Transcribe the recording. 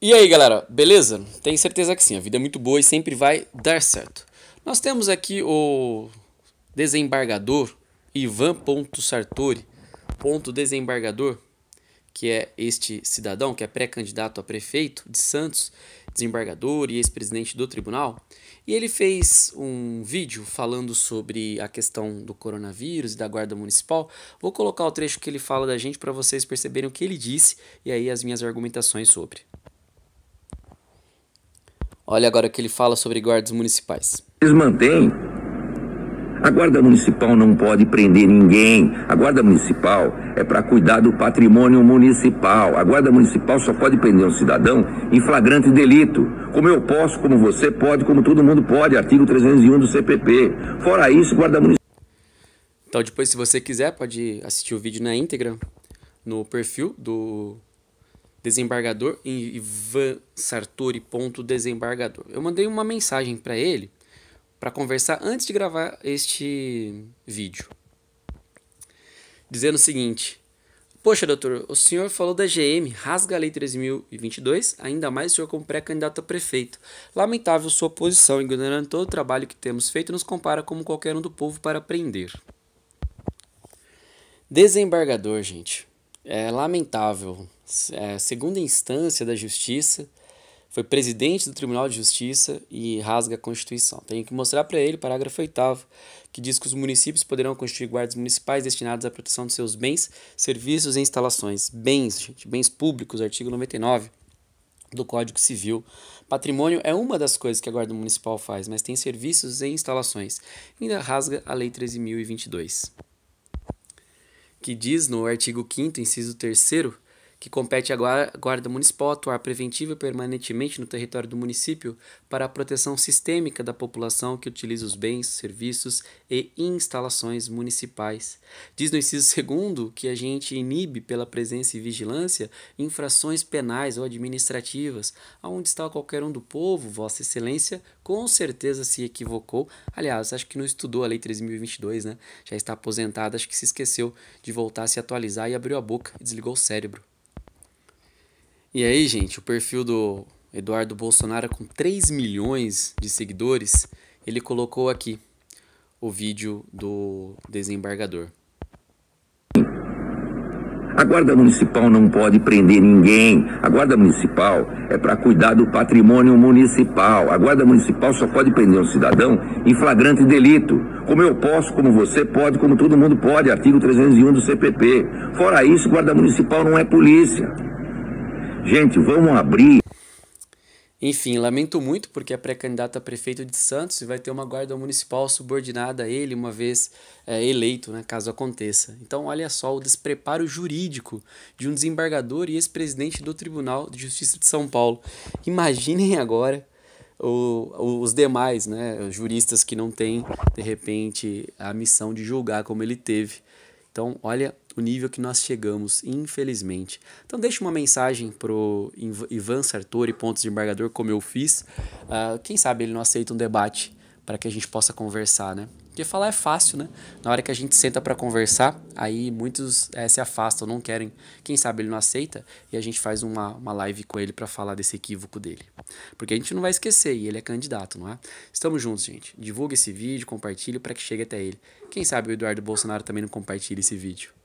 E aí galera, beleza? Tenho certeza que sim, a vida é muito boa e sempre vai dar certo. Nós temos aqui o desembargador Ivan Ponto Sartori, ponto desembargador, que é este cidadão que é pré-candidato a prefeito de Santos, desembargador e ex-presidente do tribunal. E ele fez um vídeo falando sobre a questão do coronavírus e da guarda municipal. Vou colocar o trecho que ele fala da gente para vocês perceberem o que ele disse e aí as minhas argumentações sobre. Olha agora o que ele fala sobre guardas municipais. Eles mantêm. A guarda municipal não pode prender ninguém. A guarda municipal é para cuidar do patrimônio municipal. A guarda municipal só pode prender um cidadão em flagrante delito. Como eu posso, como você pode, como todo mundo pode. Artigo 301 do CPP. Fora isso, guarda municipal. Então depois, se você quiser, pode assistir o vídeo na íntegra no perfil do desembargador Ivan Sartori ponto desembargador. Eu mandei uma mensagem para ele para conversar antes de gravar este vídeo, dizendo o seguinte: Poxa, doutor, o senhor falou da GM, rasga a lei 3022, ainda mais o senhor como pré-candidato a prefeito. Lamentável sua posição, ignorando todo o trabalho que temos feito, nos compara como qualquer um do povo para aprender. Desembargador, gente é lamentável. É, segunda instância da Justiça, foi presidente do Tribunal de Justiça e rasga a Constituição. Tenho que mostrar para ele, parágrafo 8, que diz que os municípios poderão constituir guardas municipais destinados à proteção de seus bens, serviços e instalações. Bens, gente, bens públicos, artigo 99 do Código Civil. Patrimônio é uma das coisas que a Guarda Municipal faz, mas tem serviços e instalações. Ainda rasga a Lei 13.022 que diz no artigo 5, inciso 3 que compete à Guarda Municipal atuar preventiva e permanentemente no território do município para a proteção sistêmica da população que utiliza os bens, serviços e instalações municipais. Diz no inciso segundo que a gente inibe pela presença e vigilância infrações penais ou administrativas, aonde está qualquer um do povo, Vossa Excelência, com certeza se equivocou. Aliás, acho que não estudou a Lei 3022, né? Já está aposentada, acho que se esqueceu de voltar a se atualizar e abriu a boca e desligou o cérebro. E aí, gente, o perfil do Eduardo Bolsonaro com 3 milhões de seguidores, ele colocou aqui o vídeo do desembargador. A Guarda Municipal não pode prender ninguém. A Guarda Municipal é para cuidar do patrimônio municipal. A Guarda Municipal só pode prender um cidadão em flagrante delito. Como eu posso, como você pode, como todo mundo pode, artigo 301 do CPP. Fora isso, Guarda Municipal não é polícia. Gente, vamos abrir. Enfim, lamento muito porque é pré-candidato a prefeito de Santos e vai ter uma guarda municipal subordinada a ele, uma vez é, eleito, né, caso aconteça. Então, olha só o despreparo jurídico de um desembargador e ex-presidente do Tribunal de Justiça de São Paulo. Imaginem agora o, os demais né, juristas que não têm, de repente, a missão de julgar como ele teve. Então, olha o nível que nós chegamos, infelizmente. Então deixe uma mensagem pro Ivan Sartori, Pontos de Embargador, como eu fiz. Uh, quem sabe ele não aceita um debate para que a gente possa conversar, né? Porque falar é fácil, né? Na hora que a gente senta para conversar, aí muitos é, se afastam, não querem. Quem sabe ele não aceita e a gente faz uma, uma live com ele para falar desse equívoco dele. Porque a gente não vai esquecer e ele é candidato, não é? Estamos juntos, gente. Divulgue esse vídeo, compartilhe para que chegue até ele. Quem sabe o Eduardo Bolsonaro também não compartilha esse vídeo.